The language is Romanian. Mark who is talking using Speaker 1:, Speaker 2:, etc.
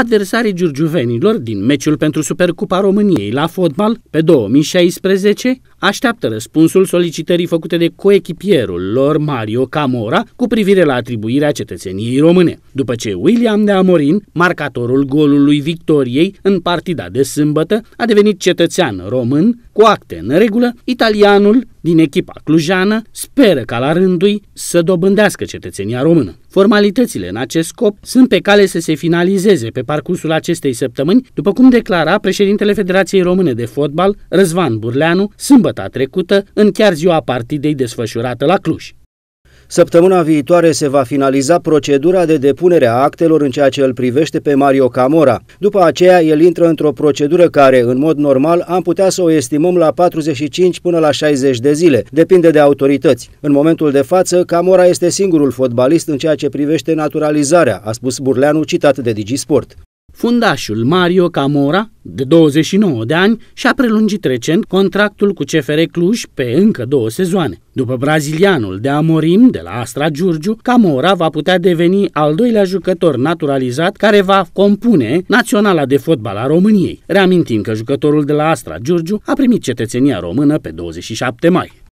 Speaker 1: adversarii giurgiuvenilor din meciul pentru Supercupa României la fotbal pe 2016 așteaptă răspunsul solicitării făcute de coechipierul lor Mario Camora cu privire la atribuirea cetățeniei române, după ce William de Amorin, marcatorul golului victoriei în partida de sâmbătă, a devenit cetățean român cu acte în regulă, italianul din echipa clujană speră ca la rândui să dobândească cetățenia română. Formalitățile în acest scop sunt pe cale să se finalizeze pe parcursul acestei săptămâni, după cum declara președintele Federației Române de Fotbal, Răzvan Burleanu, sâmbătă sâmbăta trecută, în chiar ziua partidei
Speaker 2: desfășurată la Cluj. Săptămâna viitoare se va finaliza procedura de depunere a actelor în ceea ce îl privește pe Mario Camora. După aceea, el intră într-o procedură care, în mod normal, am putea să o estimăm la 45 până la 60 de zile, depinde de autorități. În momentul de față, Camora este singurul fotbalist în ceea ce privește naturalizarea, a spus Burleanu citat de Digisport.
Speaker 1: Fundașul Mario Camora, de 29 de ani, și-a prelungit recent contractul cu CFR Cluj pe încă două sezoane. După brazilianul de Amorim de la Astra Giurgiu, Camora va putea deveni al doilea jucător naturalizat care va compune Naționala de Fotbal a României. Reamintim că jucătorul de la Astra Giurgiu a primit cetățenia română pe 27 mai.